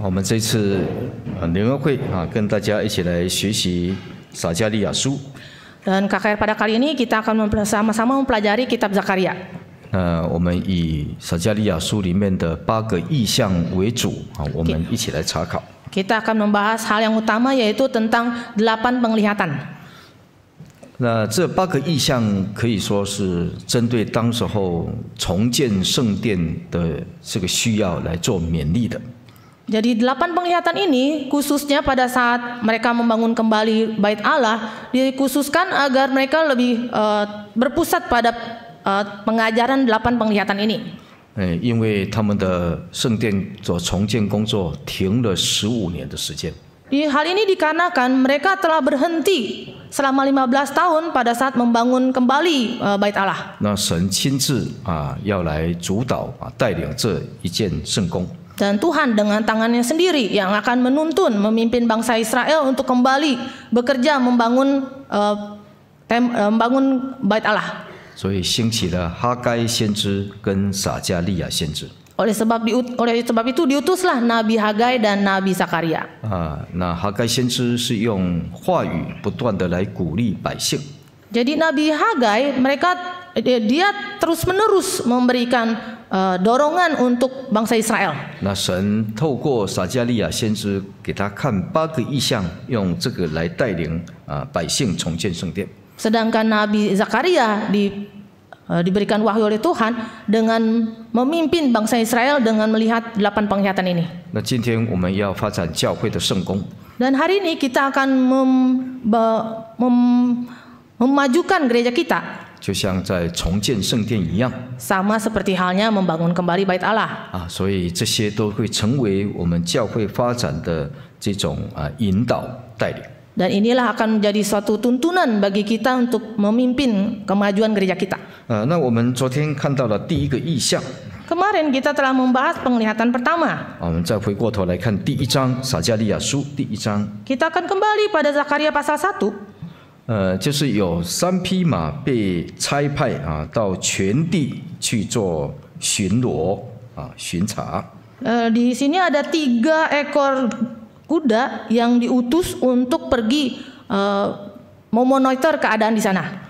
我们这次呃联合会啊，跟大家一起来学习撒加利亚书。Dan KKR pada kali ini kita akan bersama-sama mempelajari kitab Zakaria. 那我们以撒加利亚书里面的八个意象为主啊，我们一起来查考。Kita akan membahas hal yang utama yaitu tentang delapan penglihatan. 那这八个意象可以说是针对当时候重建圣殿的这个需要来做勉励的。所以，八个 penglihatan ini，khususnya pada saat mereka membangun kembali bait Allah，dikhususkan agar mereka lebih berpusat pada pengajaran delapan penglihatan ini。哎，因为他们的圣殿做重建工作停了十五年的时间。Di hal ini dikarenakan mereka telah berhenti selama 15 tahun pada saat membangun kembali uh, bait Allah. Nah, Tuhan ah, ah, 亲自啊要来主导啊带领这一件圣功。dan Tuhan dengan tangannya sendiri yang akan menuntun memimpin bangsa Israel untuk kembali bekerja membangun uh, tem, uh, membangun bait Allah. 所以兴起了哈该先知跟撒加利亚先知。oleh sebab di, oleh sebab itu diutuslah Nabi Hagai dan Nabi Sakaria. Ah, nah Hagai 先知是用话语不断的来鼓励百姓。Jadi Nabi Hagai mereka dia terus-menerus memberikan uh, dorongan untuk bangsa Israel. Nah, Tuhan ah, Nabi Zakaria di Eh, diberikan wahyu oleh Tuhan dengan memimpin bangsa Israel dengan melihat delapan penglihatan ini. Nah, Dan hari ini kita akan mem, mem, memajukan gereja kita. Sama seperti halnya membangun kembali bait Allah. Ah, 所以这些都会成为我们教会发展的这种啊引导带领。Dan inilah akan menjadi suatu tuntunan bagi kita untuk memimpin kemajuan gereja kita. 呃，那我们昨天看到了第一个意象。Kemarin kita telah membahas penglihatan pertama. akan kembali pada Zakaria pasal 1. sini ada tiga ekor kuda yang diutus untuk pergi memonitor keadaan di sana.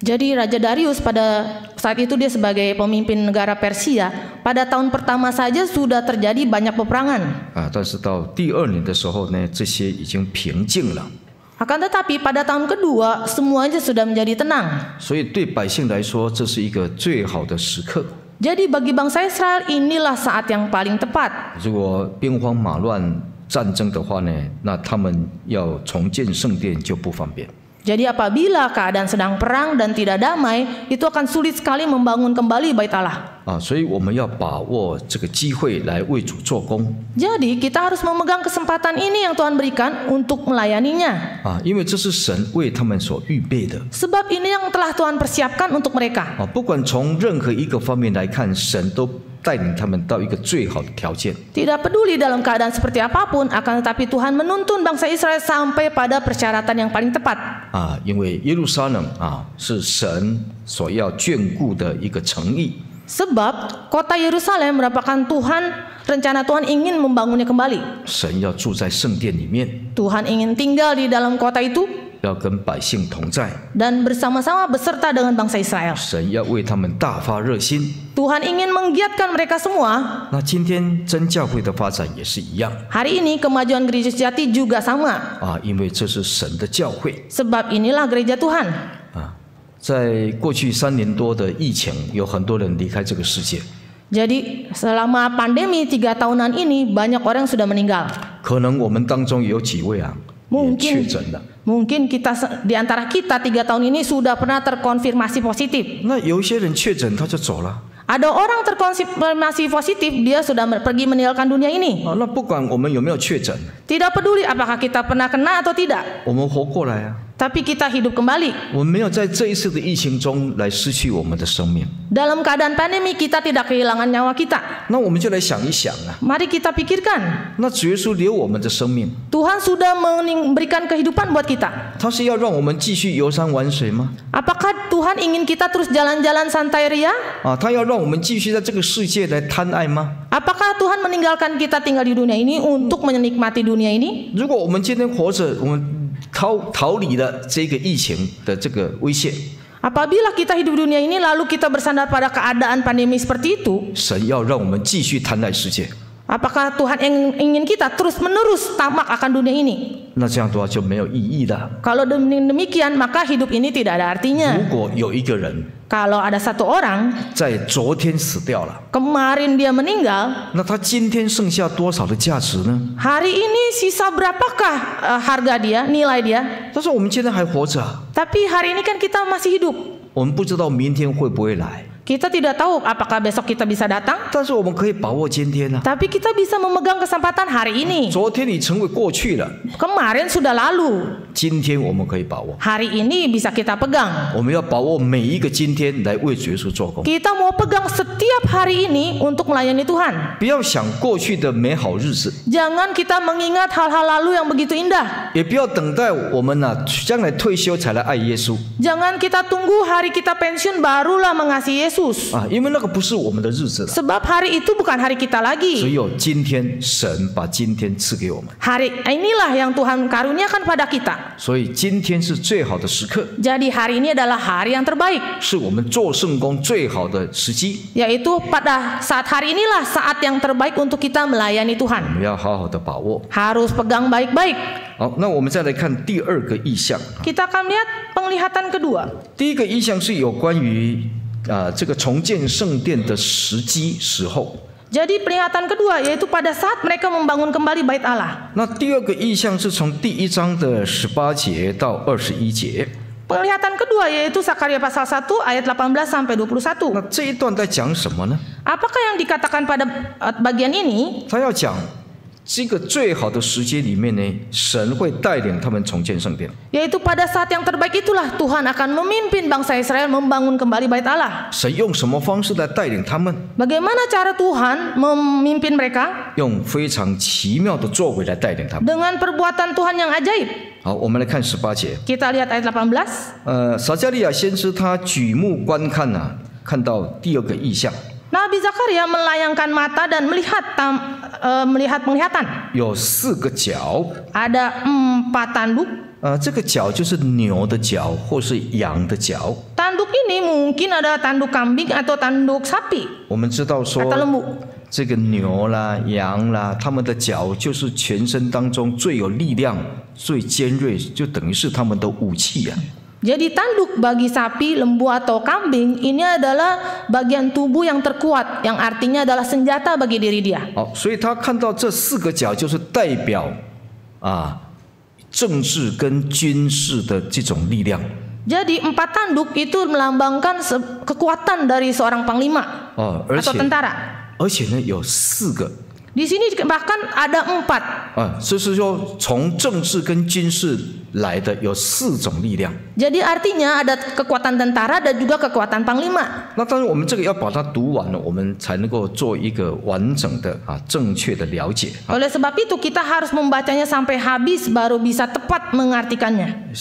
Jadi Raja Darius pada saat itu dia sebagai pemimpin negara Persia, pada tahun pertama saja sudah terjadi banyak peperangan. Ah, akan tetapi pada tahun kedua semuanya sudah menjadi tenang. Jadi bagi bangsa Israel inilah saat yang paling tepat. 如果兵荒马乱战争的话呢，那他们要重建圣殿就不方便。jadi apabila keadaan sedang perang dan tidak damai, itu akan sulit sekali membangun kembali bait Allah. Ah, Jadi kita harus memegang kesempatan ini yang Tuhan berikan untuk melayaninya. Ah, Sebab ini yang telah Tuhan persiapkan untuk mereka. Ah, 带领他们到一个最好的条件。Tidak peduli dalam keadaan seperti apapun, akan tetapi Tuhan menuntun bangsa Israel sampai pada persyaratan yang paling tepat. kota Yerusalem merupakan Tuhan rencana Tuhan ingin membangunnya kembali. Tuhan ingin tinggal di dalam kota itu. 要跟百姓同在，dan bersama-sama beserta dengan bangsa Israel。神要为他们大发热心。Tuhan ingin menggiatkan mereka semua。那今天真教会的发展也是一样。Hari ini kemajuan gereja sejati juga sama。啊，因为这是神的教会。Sebab inilah gereja Tuhan。啊，在过去三年多的疫情，有很多人离开这个世界。Jadi selama pandemi tiga tahunan ini banyak orang sudah meninggal. Mungkin kita di antara kita tiga tahun ini sudah pernah terkonfirmasi positif. Ada orang terkonfirmasi positif, dia sudah pergi meninggalkan dunia ini. Tidak peduli apakah kita pernah kena atau tidak. Tapi kita hidup kembali. Dalam keadaan pandemi kita tidak kehilangan nyawa kita. Mari kita pikirkan. Tuhan sudah memberikan kehidupan buat kita. Apakah Tuhan ingin kita terus jalan-jalan santai ria? Apakah Tuhan meninggalkan kita tinggal di dunia ini untuk menikmati dunia ini? 逃逃离了这个疫情的这个威胁。阿毗达拉，我们生活在这个世界，然后我们基于这个世界，我们去创造这个世界。Apakah Tuhan yang ingin kita terus-menerus tamak akan dunia ini? Kalau demikian maka hidup ini tidak ada artinya. Kalau ada satu orang kemarin dia meninggal, hari ini sisa berapakah eh, harga dia, nilai dia? Tapi hari ini kan kita masih hidup. 我们不知道明天会不会来。kita tidak tahu apakah besok kita bisa datang. Tapi kita bisa memegang kesempatan hari ini. Kemarin sudah lalu. Hari ini bisa kita pegang. Kita mau pegang setiap hari ini untuk melayani Tuhan. Jangan kita mengingat hal-hal lalu yang begitu indah. Jangan kita tunggu hari kita pensiun barulah mengasihi Yesus. Yesus. Ah, hari itu bukan hari kita lagi. Hari inilah yang Tuhan karuniakan pada kita. Jadi hari ini adalah hari yang terbaik. Yaitu pada saat hari inilah saat yang terbaik untuk kita melayani Tuhan. Harus pegang baik-baik. 好，那我们再来看第二个意象。Kita akan lihat penglihatan kedua. 啊、呃、这个重建圣殿的时机时候。Jadi penglihatan kedua yaitu pada saat mereka membangun kembali bait Allah. Nah, kedua dari 18 sampai 21. kedua yaitu Sakaria pasal 1 ayat 18 sampai 21. 那这一段在讲什么呢？Apakah yang dikatakan pada eh, bagian ini? 他要讲这个最好的时间里面呢，神会带领他们重建圣殿。也就 p 在最，好 a 时 a 神 a 带领他们重建圣 e r b 什么方 a t u 领 a 们？神用 a n 方 a 来 a 领 b 们？神用什么方式来带领他们？神用什么 a 式来带领他们？神用什么方式来带 b a 们？神用 a 神用什么方式来带领他们？神 a g 么方式来带领他们？神用什么方式来带领他们？m 用什么 m 式来带领 a 用非常奇妙的作为来带领他们？神用什么方式来带领他们？神用什么方式来带领他 a 神用什么们？来看十八节。神用 t 么方式来带 t 他们？神用什么方式来带领他们？他举目观看呐、方式来带领他们？那布扎卡尔呀，elayangkan mata dan melihat, melihat, melihatan。有四 ada empat tanduk。tanduk ini mungkin ada tanduk kambing atau tanduk sapi。atau lembu。这个牛啦、羊啦，他们的角就是全身当中最有力量、最尖锐，就等于是他们的武器呀。Jadi tanduk bagi sapi, lembu atau kambing ini adalah bagian tubuh yang terkuat yang artinya adalah senjata bagi diri dia. Oh, Jadi empat tanduk itu melambangkan kekuatan dari seorang panglima oh, atau tentara. 而且呢有四个 di sini bahkan ada empat. Ah, jadi artinya ada kekuatan tentara dan juga kekuatan panglima. Oleh sebab itu kita harus membacanya sampai habis baru bisa tepat mengartikannya.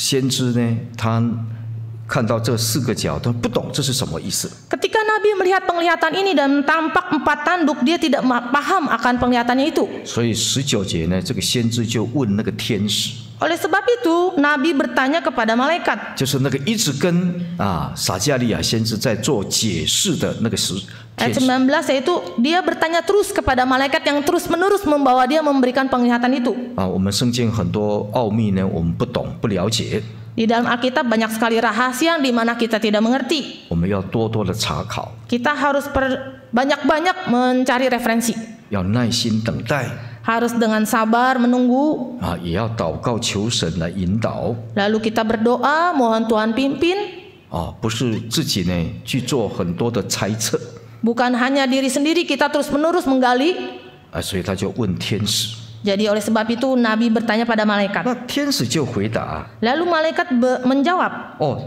看到这四个角都不懂这是什么意思。Ketika Nabi melihat penglihatan ini dan tampak empat tanduk, dia tidak paham akan penglihatannya itu. 所以十九节呢，这个先知就问那个天使。Oleh sebab itu, Nabi bertanya kepada malaikat. 就是那个一直跟啊撒加利亚先知在做解释的那个时。Ayat 19 yaitu dia bertanya terus kepada malaikat yang terus menerus membawa dia memberikan penglihatan itu. 啊，我们圣经很多奥秘呢，我们不懂不了解。di dalam Alkitab banyak sekali rahasia di mana kita tidak mengerti. Kita harus banyak-banyak mencari referensi. Harus dengan sabar menunggu. Lalu kita berdoa mohon Tuhan pimpin. Bukan hanya diri sendiri kita terus menerus menggali. 所以他就问天使。jadi oleh sebab itu Nabi bertanya pada malaikat. Lalu malaikat menjawab. Oh,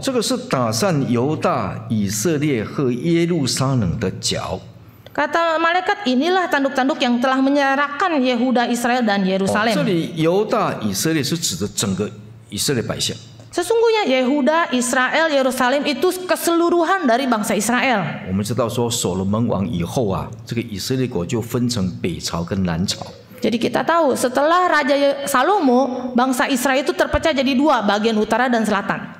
Kata malaikat inilah tanduk-tanduk yang telah menyerahkan Yehuda, Israel dan Yerusalem. Oh, Sesungguhnya Yehuda, Israel, Yerusalem itu keseluruhan dari bangsa Israel. Oh, 我们知道说所罗门王以后啊，这个以色列国就分成北朝跟南朝。jadi kita tahu setelah Raja Salomo, bangsa Israel itu terpecah jadi dua, bagian utara dan selatan.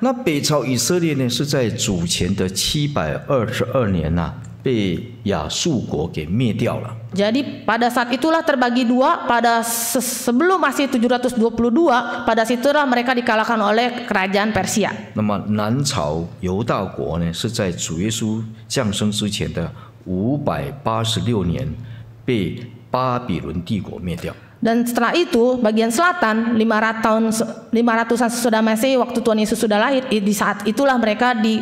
Jadi pada saat itulah terbagi dua pada sebelum masih 722 pada situlah mereka dikalahkan oleh kerajaan Persia. 那么南朝犹大国呢，是在主耶稣降生之前的五百八十六年被。巴比伦帝国灭掉。Dan setelah itu bagian selatan 500 tahun 500-an sesudah Masehi waktu Tuhan Yesus sudah lahir di saat itulah mereka di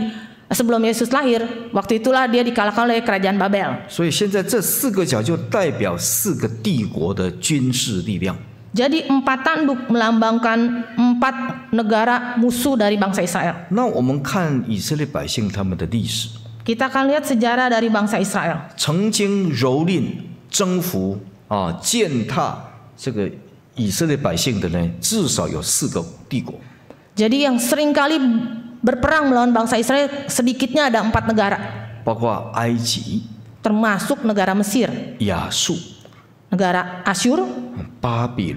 sebelum Yesus lahir waktu itulah dia dikalahkan oleh kerajaan Babel. Jadi empat tanduk melambangkan empat negara musuh dari bangsa Israel. Kita akan lihat sejarah dari bangsa Israel. 曾经蹂躏征服啊、践踏这个以色列百姓的呢，至少有四个帝国。Jadi yang sering kali berperang melawan bangsa Israel sedikitnya ada empat negara. termasuk negara Mesir. Negara Asyur. Babel,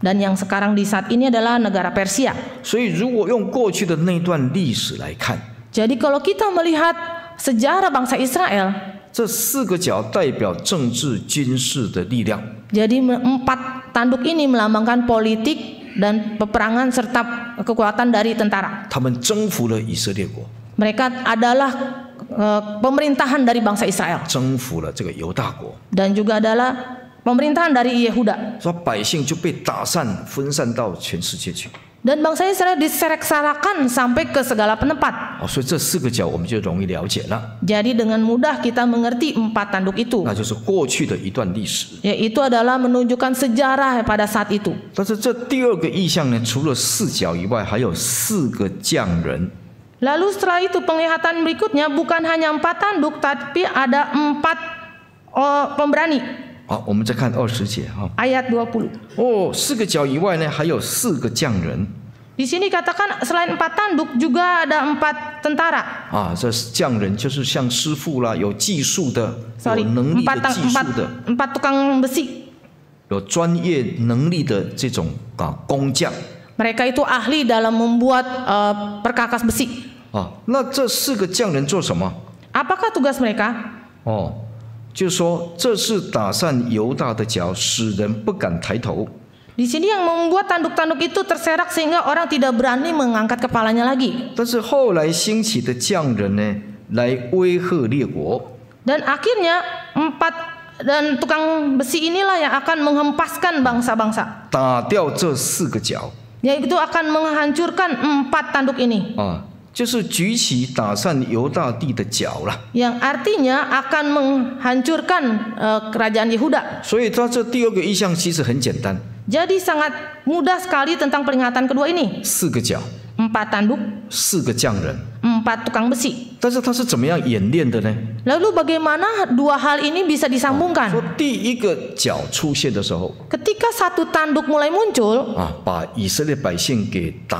dan yang sekarang di saat ini adalah negara Persia. Jadi kalau kita melihat sejarah bangsa Israel. Jadi empat tanduk ini melambangkan politik dan peperangan serta kekuatan dari tentara. Mereka adalah e, pemerintahan dari bangsa Israel. Dan juga adalah pemerintahan dari Yehuda. Dan bangsa Israel diserak sampai ke segala penempat. Jadi dengan mudah kita mengerti empat tanduk itu. Yaitu adalah menunjukkan sejarah pada saat itu. Lalu setelah itu penglihatan berikutnya bukan hanya empat tanduk, tapi ada empat oh, pemberani. 好，我们再看二十节哈。Ayat dua Oh, sini katakan selain empat tanduk juga ada empat tentara. Ah, 有能力的技术的。Empat, tukang besi. itu ahli dalam membuat uh, perkakas besi. Ah, tugas mereka? Oh. 就说这是打散犹大的脚，使人不敢抬头。Di sini yang membuat tanduk-tanduk itu terserak sehingga orang tidak berani mengangkat kepalanya lagi。但是后来兴起的匠人呢，来威吓列国。Dan akhirnya empat dan tukang besi inilah yang akan menghempaskan bangsa-bangsa。打掉这四个角。Ya itu akan menghancurkan empat tanduk ini。Yang artinya akan menghancurkan eh, kerajaan Yehuda. Jadi, sangat mudah sekali tentang peringatan kedua ini. Empat tanduk. Empat tukang besi. Lalu bagaimana dua hal ini bisa disambungkan? Oh, Ketika satu tanduk mulai muncul. muncul.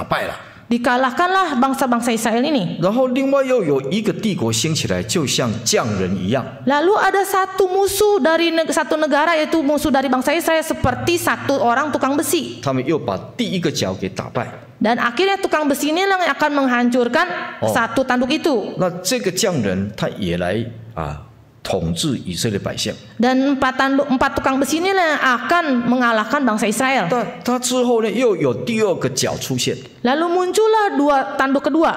Ah, dikalahkanlah bangsa-bangsa Israel ini. Lalu ada satu musuh dari satu negara yaitu musuh dari bangsa Israel seperti satu orang tukang besi. Dan akhirnya tukang besi ini yang akan menghancurkan oh. satu tanduk itu. 那这个匠人他也来啊。统治以色列百姓。Dan empat tanduk empat tukang besi ini akan mengalahkan bangsa Israel. Lalu muncullah dua tanduk kedua.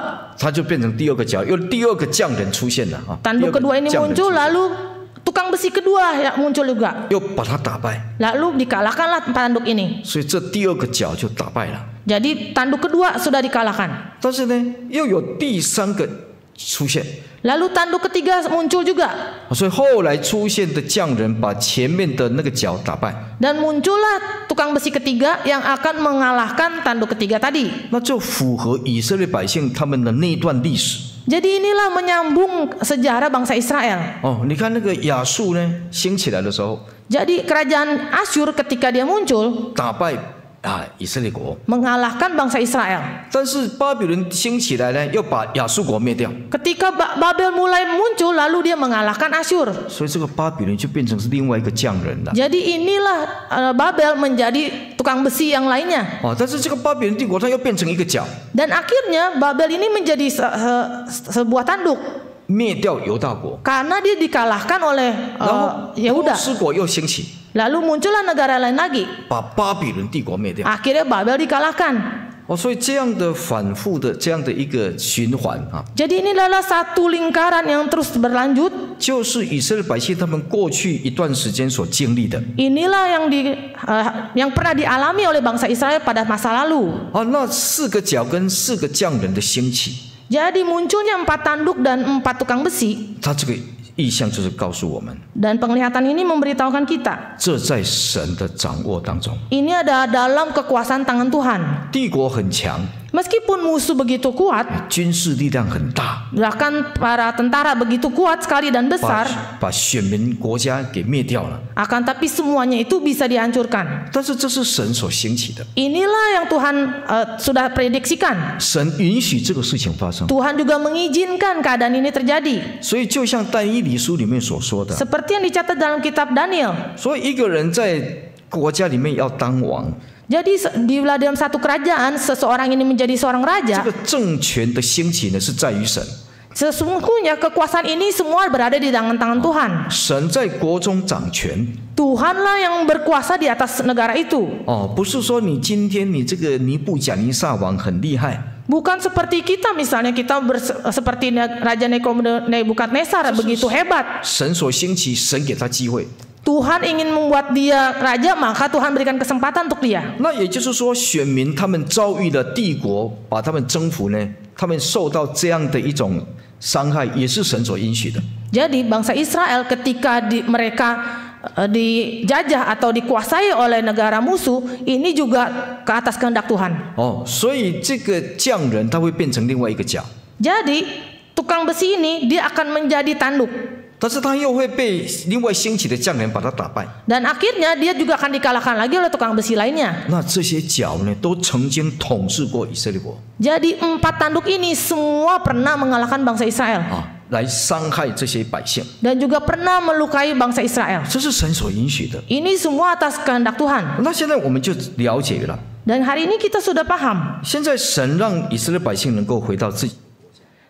Tanduk kedua ini muncul lalu tukang besi kedua yang muncul juga. 又把他打败，Lalu dikalahkanlah tanduk ini. jadi tanduk kedua sudah dikalahkan. 出现。lalu tanduk ketiga muncul juga. Oh, Dan muncullah tukang besi ketiga yang akan mengalahkan tanduk ketiga tadi. Jadi inilah menyambung sejarah bangsa Israel. Oh, Jadi kerajaan Asyur ketika dia muncul mengalahkan bangsa Israel. 但是巴比伦兴起来呢，又把亚述国灭掉。Ketika Babel mulai muncul, lalu dia mengalahkan Asyur. Jadi, inilah e, Babel menjadi tukang besi yang lainnya. Dan akhirnya Babel ini menjadi se se sebuah tanduk. Karena dia dikalahkan oleh uh, Yahuda. Lalu muncullah negara lain lagi. Akhirnya Babel dikalahkan. Oh, jadi ini adalah satu lingkaran yang terus berlanjut. 就是以色列百姓他们过去一段时间所经历的。Inilah yang di uh, yang pernah dialami oleh bangsa Israel pada masa lalu. Jadi munculnya empat tanduk dan empat tukang besi. 意象就是告诉我们，dan penglihatan ini memberitahukan kita，这在神的掌握当中。Ini ada dalam kekuasaan tangan Tuhan。帝国很强。Meskipun musuh begitu kuat, eh, bahkan para tentara begitu kuat sekali dan besar, akan tapi semuanya itu bisa dihancurkan. Inilah yang Tuhan uh, sudah prediksikan. Tuhan juga mengizinkan keadaan ini terjadi. Seperti yang dicatat dalam kitab Daniel. 所以一个人在国家里面要当王。jadi di dalam satu kerajaan seseorang ini menjadi seorang raja. Sesungguhnya kekuasaan ini semua berada di tangan tangan Tuhan. Tuhanlah yang berkuasa di atas negara itu. Oh, bukan seperti kita misalnya kita seperti Raja Nebukadnezar begitu hebat. 神所兴起，神给他机会。Tuhan ingin membuat dia raja, maka Tuhan berikan kesempatan untuk dia. Nah, ya, jadi itu adalah mereka mengalami negara yang mereka mengalami negara yang mereka dapat, mereka mengalami negara yang mereka Jadi bangsa Israel ketika di, mereka uh, dijajah atau dikuasai oleh negara musuh, ini juga ke atas kehendak Tuhan. Oh, jadi ini Jadi, tukang besi ini, dia akan menjadi tanduk. Dan akhirnya dia juga akan dikalahkan lagi oleh tukang besi lainnya. Jadi empat tanduk ini semua pernah mengalahkan bangsa Israel. Ah, Dan juga pernah melukai bangsa Israel. Ini semua atas kehendak Tuhan. Dan hari ini kita sudah paham. 现在神让以色列百姓能够回到自己。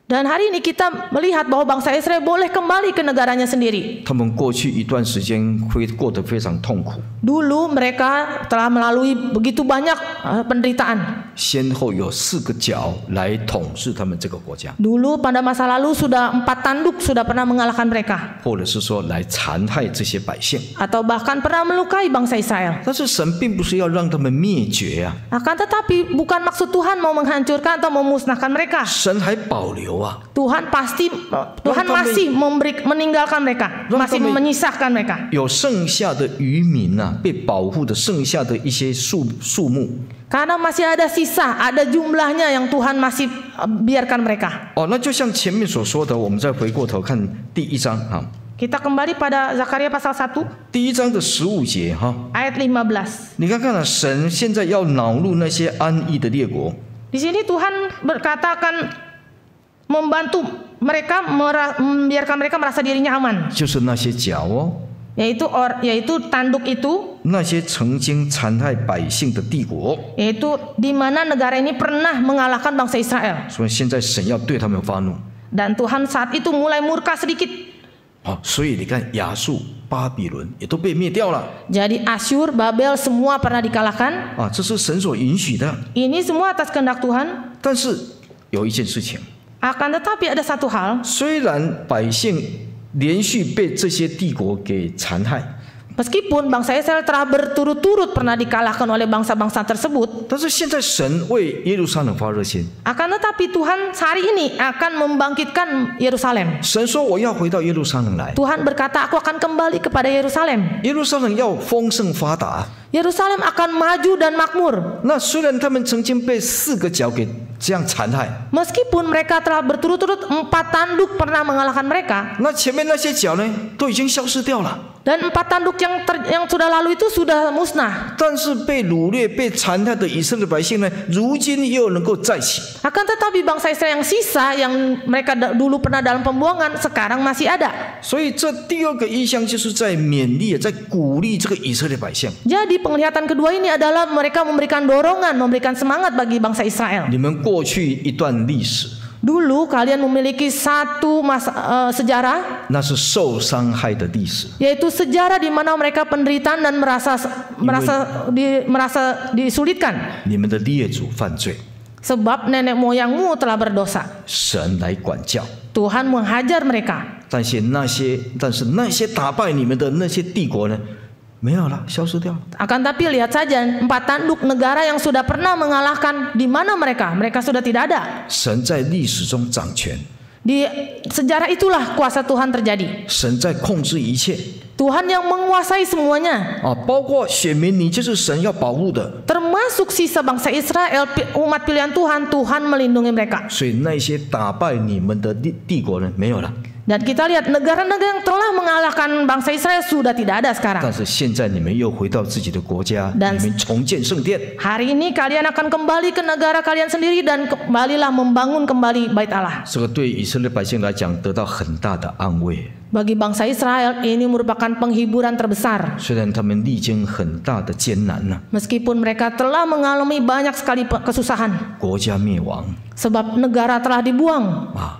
dan hari ini kita melihat bahwa bangsa Israel boleh kembali ke negaranya sendiri. Dulu mereka telah melalui begitu banyak eh, penderitaan. Dulu pada masa lalu sudah empat tanduk sudah pernah mengalahkan mereka. Atau bahkan pernah melukai bangsa Israel. Akan tetapi bukan maksud Tuhan mau menghancurkan atau memusnahkan mereka. Tuhan pasti ah, Tuhan masih memberi meninggalkan mereka, masih menyisahkan mereka. Karena masih ada sisa, ada jumlahnya yang Tuhan masih ah, biarkan mereka. kita kembali pada Zakaria pasal 1. 第一章的十五节哈。Ayat 15. Di sini Tuhan berkatakan membantu mereka membiarkan mereka merasa dirinya aman. Yaitu or yaitu tanduk itu yaitu di mana negara ini pernah mengalahkan bangsa Israel. Dan Tuhan saat itu mulai murka sedikit. Kan ya ya Jadi Asyur, Babel semua pernah dikalahkan. Ini semua atas kehendak Tuhan. 但是有一件事情。akan tetapi ada satu hal. Meskipun bangsa Israel telah berturut-turut pernah dikalahkan oleh bangsa-bangsa tersebut, akan tetapi Tuhan hari ini akan membangkitkan Yerusalem. Tuhan berkata, aku akan kembali kepada Yerusalem. Yerusalem akan maju dan makmur. 那虽然他们曾经被四个角给 Meskipun mereka telah berturut-turut empat tanduk pernah mengalahkan mereka. Dan empat tanduk yang ter, yang sudah lalu itu sudah musnah. Akan tetapi bangsa Israel yang sisa yang mereka dulu pernah dalam pembuangan sekarang masih ada. Jadi penglihatan kedua ini adalah mereka memberikan dorongan, memberikan semangat bagi bangsa Israel. 过去一段历史。Dulu kalian memiliki satu mas, uh, eh, sejarah. Yaitu sejarah di mana mereka penderitaan dan merasa merasa di, merasa disulitkan. Sebab nenek moyangmu telah berdosa. Tuhan menghajar mereka. 但是那些，但是那些打败你们的那些帝国呢？akan tapi lihat saja empat tanduk negara yang sudah pernah mengalahkan di mana mereka? Mereka sudah tidak ada. 神在历史中掌权。Di sejarah itulah kuasa Tuhan terjadi. Tuhan yang menguasai semuanya. Ah, 包括选民，你就是神要保护的。Termasuk sisa bangsa Israel, umat pilihan Tuhan, Tuhan melindungi mereka. 所以那些打败你们的帝帝国人没有了。dan kita lihat negara-negara yang telah mengalahkan bangsa Israel sudah tidak ada sekarang. Dan hari ini kalian akan kembali ke negara kalian sendiri dan kembalilah membangun kembali bait Allah. Bagi bangsa Israel ini merupakan penghiburan terbesar. Meskipun mereka telah mengalami banyak sekali kesusahan. Sebab negara telah dibuang. Ah.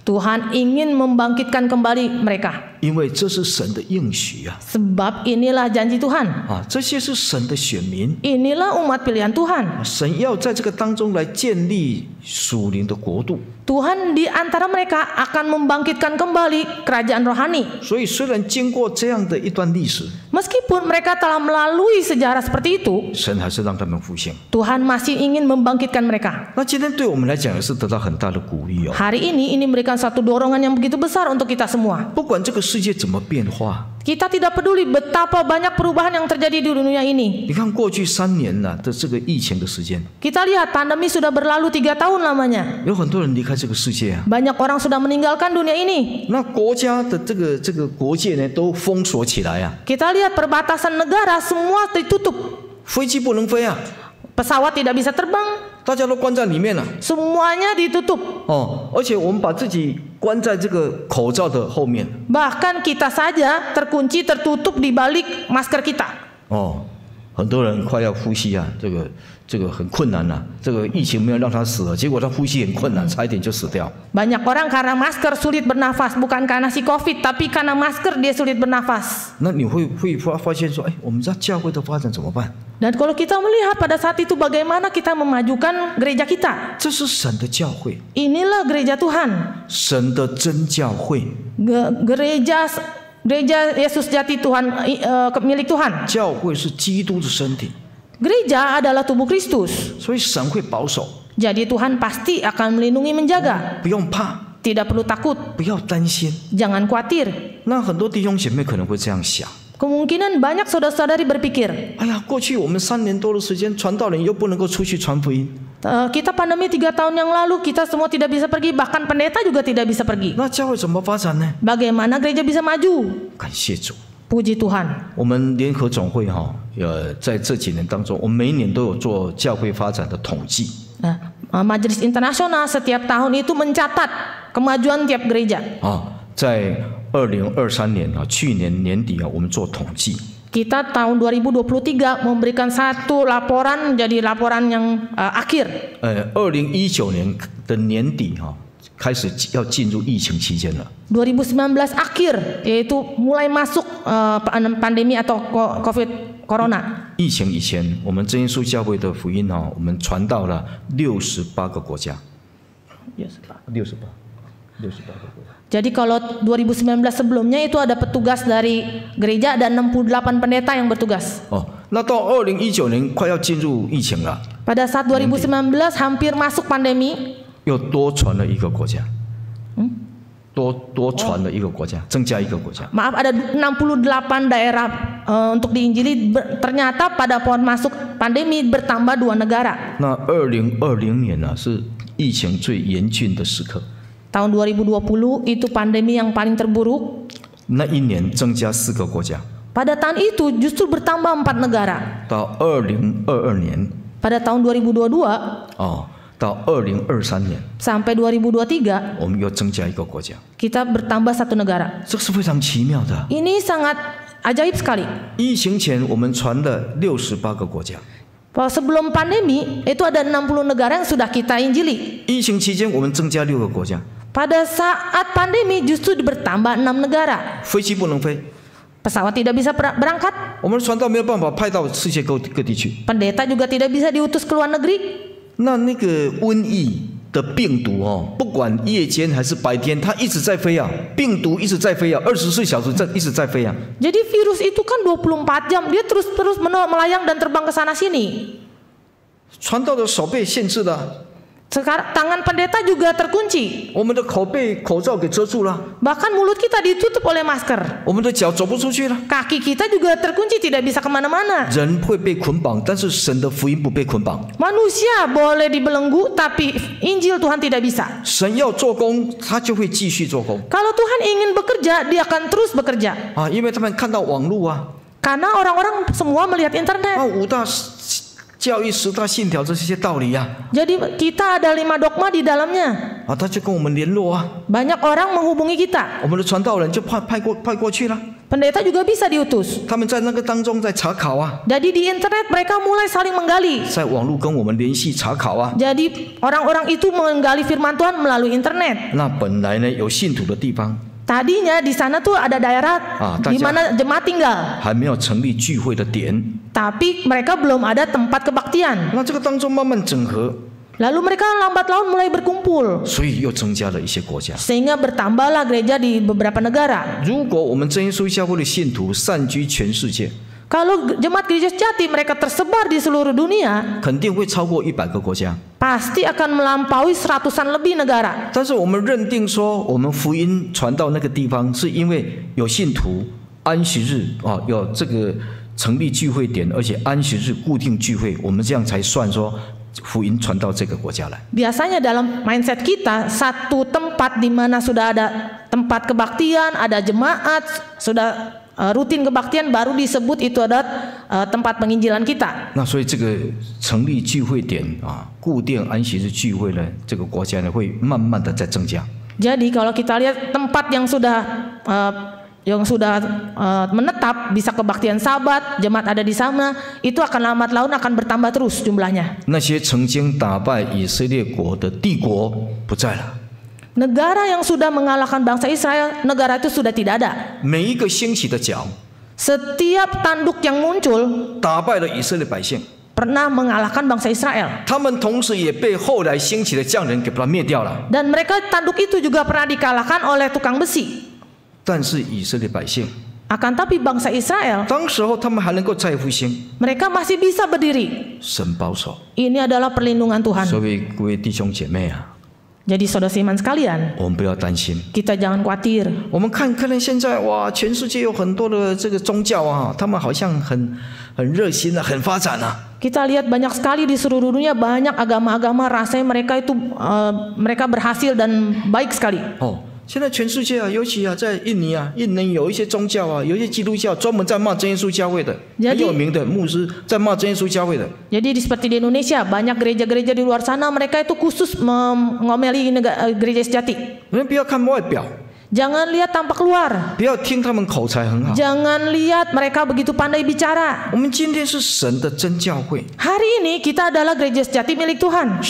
Tuhan ingin membangkitkan kembali mereka. Sebab inilah janji Tuhan. Ah, inilah umat pilihan Tuhan. Ah, Tuhan di antara mereka akan membangkitkan kembali kerajaan rohani. Meskipun mereka telah melalui sejarah seperti itu, Tuhan masih ingin membangkitkan mereka. Hari ini ini mereka satu dorongan yang begitu besar untuk kita semua. Kita tidak peduli betapa banyak perubahan yang terjadi di dunia ini. Kita lihat pandemi sudah berlalu tiga tahun lamanya. Banyak orang sudah meninggalkan dunia ini. Kita lihat perbatasan negara semua ditutup. Pesawat tidak bisa terbang. 大家都关在里面了，Semuanya ditutup。哦，而且我们把自己关在这个口罩的后面，bahkan kita saja terkunci, tertutup di balik masker kita。哦，很多人快要呼吸啊，这个。这个很困难呐、啊，这个疫情没有让他死了，结果他呼吸很困难，差一点就死掉。Banyak orang karena masker sulit bernafas, bukan karena si COVID, tapi karena masker dia sulit bernafas. 那你会会发发现说，哎，我们家教会的发展怎么办？Dan kalau kita melihat pada saat itu bagaimana kita memajukan gereja kita. Inilah gereja Tuhan。神的真教会。ge gereja gereja Yesus jati Tuhan eh, milik Tuhan。教会是基督的身体。Gereja adalah tubuh Kristus. Jadi Tuhan pasti akan melindungi menjaga. Tidak perlu takut. Jangan khawatir. Kemungkinan banyak saudara-saudari berpikir, Ayah, kita pandemi tiga tahun yang lalu kita semua tidak bisa pergi, bahkan pendeta juga tidak bisa pergi. Bagaimana gereja bisa maju? Puji Tuhan. 我们联合总会哈。呃，在这几年当中，我每一年都有做教会发展的统计。啊，majlis international setiap tahun itu mencatat kemajuan tiap gereja。啊，在二零二三年啊，去年年底啊，我们做统计。kita tahun dua r l a memberikan satu laporan jadi laporan yang akhir。e m b i l a a s k h i r iaitu mulai masuk p a n d e m i atau covid。疫情以前，我们真耶稣教会的福音哦，我们传到了六十八个国家。六十八，六十八，六十八个国家。所以，如果二零一九年以前，那有六十八个国家。哦，那到二零一九年快要进入疫情了。在二零一九年，快要进入疫情了。又多传了一个国家。多多传的一个国家，增加一个国家。Maaf, ada 68 daerah eh, untuk diinjili. ternyata pada pohon masuk pandemi bertambah dua negara. 那二零二零年呢、啊，是疫情最严峻的时刻。Tahun 2020 itu pandemi yang paling terburuk. 那一年增加四个国家。Pada tahun itu justru bertambah empat negara. Pada tahun 2022. Oh. 到二零二三年，sampai bertambah satu negara。这是非常奇妙的。Ini sangat ajaib sekali。疫情前我们传了六十八个国家。Bahwa sebelum pandemi itu ada 60 negara yang sudah kita injili. Pada saat pandemi justru bertambah 6 negara. Pesawat tidak bisa berangkat. Pendeta juga tidak bisa diutus ke luar negeri. 那那个瘟疫的病毒哦，不管夜间还是白天，它一直在飞啊，病毒一直在飞啊，二十四小时在一直在飞啊。jadi virus itu kan dua puluh empat jam dia terus terus melayang dan terbang ke sana sini. 传道的手被限制了。Sekarang tangan pendeta juga terkunci. Bahkan mulut kita ditutup oleh masker. Kaki kita juga terkunci tidak bisa kemana-mana. Manusia boleh dibelenggu tapi Injil Tuhan tidak bisa. Kalau Tuhan ingin bekerja, dia akan terus bekerja. karena orang-orang semua melihat internet. 教育十大信条这些道理呀、啊。Jadi kita ada lima dogma di dalamnya. 啊，他就跟我们联络啊。Banyak orang menghubungi kita. 我们的传道人就派派过派过去了。Pendeta juga bisa diutus. 他们在那个当中在查考啊。Jadi di internet mereka mulai saling menggali. 在网络跟我们联系查考啊。Jadi orang-orang itu menggali firman Tuhan melalui internet. 那本来呢有信徒的地方。Tadinya di sana tuh ada daerah ah, di mana jemaat tinggal. Tapi mereka belum ada tempat kebaktian. Lalu mereka lambat laun mulai berkumpul. Sehingga bertambahlah gereja di beberapa negara. Kalau jemaat gereja sejati mereka tersebar di seluruh dunia, pasti akan melampaui seratusan lebih negara. Biasanya dalam mindset kita satu tempat di mana sudah ada tempat kebaktian, ada jemaat, sudah Eh, rutin kebaktian baru disebut itu adalah uh, tempat penginjilan kita. Nah, Jadi kalau kita lihat tempat yang sudah uh, yang sudah uh, menetap bisa kebaktian sabat jemaat ada di sana itu akan lambat laun akan bertambah terus jumlahnya. 那些曾经打败以色列国的帝国不在了。Negara yang sudah mengalahkan bangsa Israel, negara itu sudah tidak ada. Setiap tanduk yang muncul pernah mengalahkan bangsa Israel. Dan mereka tanduk itu juga pernah dikalahkan oleh tukang besi. akan tapi bangsa Israel mereka masih bisa berdiri. Ini adalah perlindungan Tuhan jadi saudara seiman sekalian, kita jangan khawatir. Kita lihat banyak sekali di seluruh dunia banyak agama-agama rasanya mereka itu uh, mereka berhasil dan baik sekali. Oh. 现在全世界啊，尤其啊，在印尼啊，印尼有一些宗教啊，有些基督教专门在骂真耶稣教会的，很有名的牧师在骂真耶稣教会的。jadi seperti di Indonesia banyak gereja-gereja di luar sana mereka itu khusus mengomeli gereja sejati. e r e k a a k a a u atau t i d a Jangan lihat tampak luar. Jangan lihat mereka begitu pandai bicara. Hari ini kita adalah gereja sejati milik Tuhan.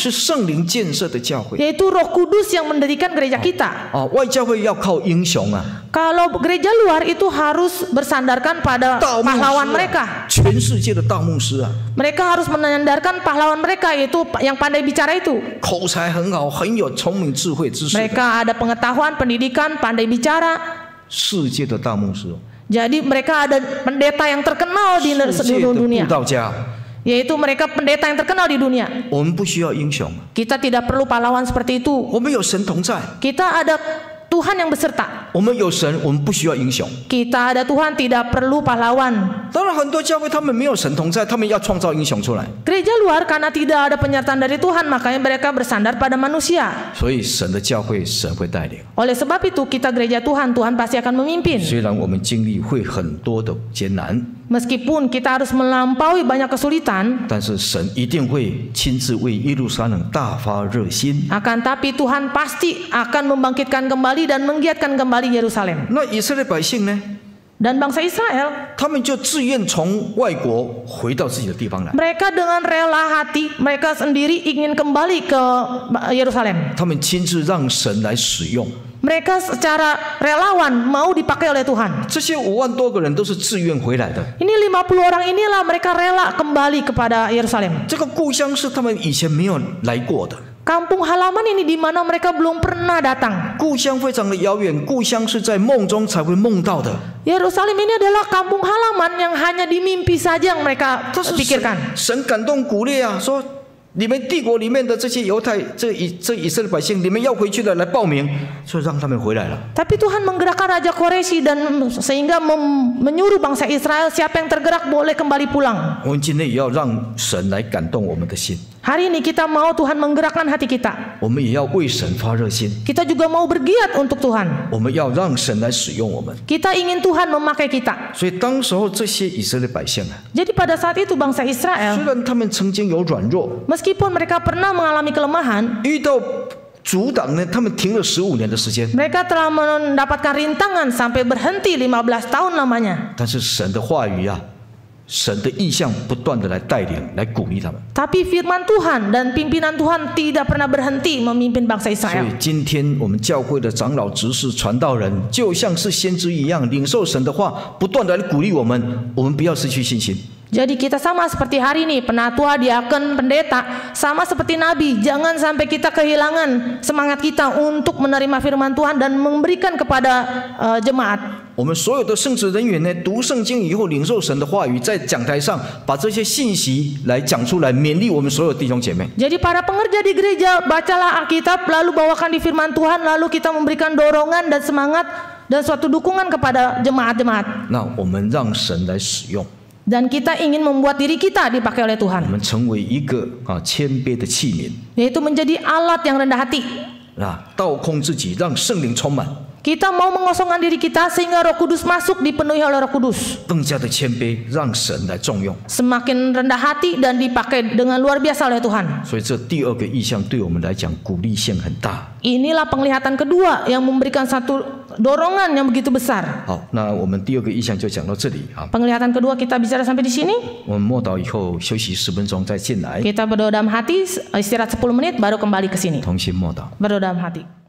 Yaitu Roh Kudus yang mendirikan gereja kita. Oh, oh Kalau gereja luar itu harus bersandarkan pada pahlawan mereka. Mereka harus menandarkan pahlawan mereka yaitu yang pandai bicara itu. Mereka ada pengetahuan, pendidikan, pandai bicara. Jadi mereka ada pendeta yang terkenal di seluruh dunia. Yaitu mereka pendeta yang terkenal di dunia. Kita tidak perlu pahlawan seperti itu. Kita ada Tuhan yang beserta. Kita ada Tuhan, tidak perlu pahlawan. 当然，很多教会他们没有神同在，他们要创造英雄出来。Gereja luar karena tidak ada penyertaan dari Tuhan, makanya mereka bersandar pada manusia. Oleh sebab itu, kita gereja Tuhan, Tuhan pasti akan memimpin. Meskipun kita harus melampaui banyak kesulitan, akan tapi Tuhan pasti akan membangkitkan kembali dan menggiatkan kembali Yerusalem. Nah, dan bangsa Israel, mereka dengan rela hati mereka sendiri ingin kembali ke Yerusalem. Mereka secara relawan mau dipakai oleh Tuhan. Ini 50 orang inilah mereka rela kembali kepada Yerusalem. 这个故乡是他们以前没有来过的。Kampung halaman ini di mana mereka belum pernah datang. Yerusalem ini adalah kampung halaman yang hanya di mimpi saja yang mereka pikirkan. Tapi Tuhan menggerakkan Raja Koresi dan sehingga mem, menyuruh bangsa Israel siapa yang tergerak boleh kembali pulang. Hari ini kita mau Tuhan menggerakkan hati kita. Kita juga mau bergiat untuk Tuhan. Kita ingin Tuhan memakai kita. Jadi pada saat itu bangsa Israel, meskipun mereka pernah mengalami kelemahan, Mereka telah mendapatkan rintangan sampai berhenti 15 tahun lamanya. 神的意向不断的来带领、来鼓励他们。Tapi firman Tuhan dan pimpinan Tuhan tidak pernah berhenti memimpin bangsa Israel. kita sama seperti hari ini, penatua, diaken, pendeta, sama seperti nabi, jangan sampai kita kehilangan semangat kita untuk menerima firman Tuhan dan memberikan kepada eh, jemaat. 我们所有的圣职人员呢，读圣经以后领受神的话语，在讲台上把这些信息来讲出来，勉励我们所有弟兄姐妹。Jadi para pengerja di gereja bacalah Alkitab lalu bawakan di firman Tuhan lalu kita memberikan dorongan dan semangat dan suatu dukungan kepada jemaat-jemaat. 那我们让神来使用。Dan kita ingin membuat diri kita dipakai oleh Tuhan. 我们成为一个啊谦卑的器皿。yaitu menjadi alat yang rendah hati。啊，倒空自己，让圣灵充满。Kita mau mengosongkan diri kita sehingga Roh Kudus masuk dipenuhi oleh Roh Kudus. Semakin rendah hati dan dipakai dengan luar biasa oleh Tuhan. Inilah penglihatan kedua yang memberikan satu dorongan yang begitu besar. Penglihatan kedua kita bicara sampai di sini. Kita berdoa dalam hati, istirahat 10 menit baru kembali ke sini. Berdoa dalam hati.